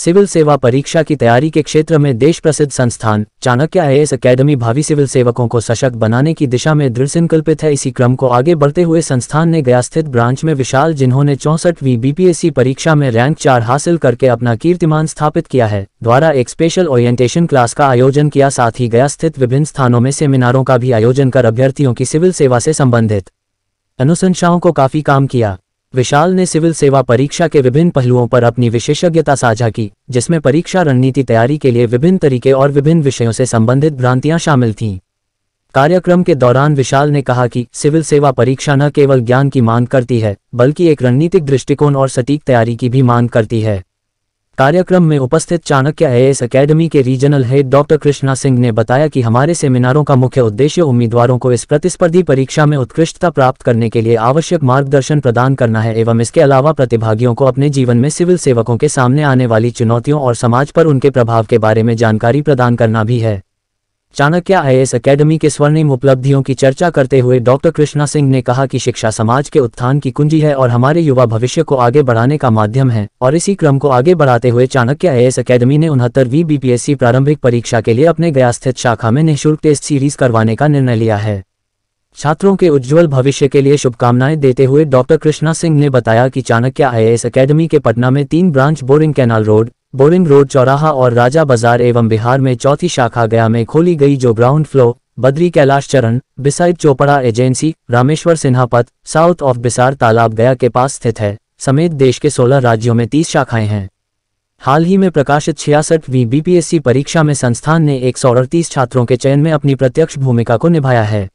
civil सेवा परीक्षा की तैयारी के क्षेत्र में देश प्रसिद्ध संस्थान चाणक्य आई एकेडमी भावी सिविल सेवकों को सशक्त बनाने की दिशा में दृढ़ संकल्पित है इसी क्रम को आगे बढ़ते हुए संस्थान ने गया स्थित ब्रांच में विशाल जिन्होंने चौंसठवीं बीपीएससी परीक्षा में रैंक चार हासिल करके अपना कीर्तिमान स्थापित किया है द्वारा एक स्पेशल ओरिएंटेशन क्लास का आयोजन किया साथ ही गया स्थित विभिन्न स्थानों में सेमिनारों का भी आयोजन कर अभ्यर्थियों की सिविल सेवा से संबंधित अनुशंसाओं को काफी काम किया विशाल ने सिविल सेवा परीक्षा के विभिन्न पहलुओं पर अपनी विशेषज्ञता साझा की जिसमें परीक्षा रणनीति तैयारी के लिए विभिन्न तरीके और विभिन्न विषयों से संबंधित भ्रांतियां शामिल थीं कार्यक्रम के दौरान विशाल ने कहा कि सिविल सेवा परीक्षा न केवल ज्ञान की मांग करती है बल्कि एक रणनीतिक दृष्टिकोण और सटीक तैयारी की भी मांग करती है कार्यक्रम में उपस्थित चाणक्य एस एकेडमी के regional head doctor Krishna Singh ने बताया कि हमारे सेमिनारों का मुख्य उद्देश्य उम्मीदवारों को इस प्रतिस्पर्धी परीक्षा में उत्कृष्टता प्राप्त करने के लिए आवश्यक मार्गदर्शन प्रदान करना है एवं इसके अलावा प्रतिभागियों को अपने जीवन में सिविल सेवकों के सामने आने वाली चुनौतियों और समाज पर उनके प्रभाव के बारे में जानकारी प्रदान करना भी है चाणक्य आईएएस एकेडमी के स्वर्णिम उपलब्धियों की चर्चा करते हुए डॉक्टर कृष्णा सिंह ने कहा कि शिक्षा समाज के उत्थान की कुंजी है और हमारे युवा भविष्य को आगे बढ़ाने का माध्यम है और इसी क्रम को आगे बढ़ाते हुए चाणक्य आईएएस एकेडमी ने उनहत्तरवीं बीपीएससी प्रारंभिक परीक्षा के लिए अपने गया स्थित शाखा में निःशुल्क टेस्ट सीरीज करवाने का निर्णय लिया है छात्रों के उज्जवल भविष्य के लिए शुभकामनाएं देते हुए डॉक्टर कृष्णा सिंह ने बताया कि चाणक्य आईएएस एकेडमी के पटना में तीन branch boring canal road boring road चौराहा और राजा बाजार एवं बिहार में चौथी शाखा गया में खोली गई जो ground floor Badri Kailash Charan beside Chopra agency Rameshwar Sinha पथ साउथ ऑफ बिसार तालाब गया के पास स्थित है समेत देश के 16 राज्यों में 30 शाखाएं हैं हाल ही में प्रकाशित छियासठवीं बीपीएससी परीक्षा में संस्थान ने एक छात्रों के चयन में अपनी प्रत्यक्ष भूमिका को निभाया है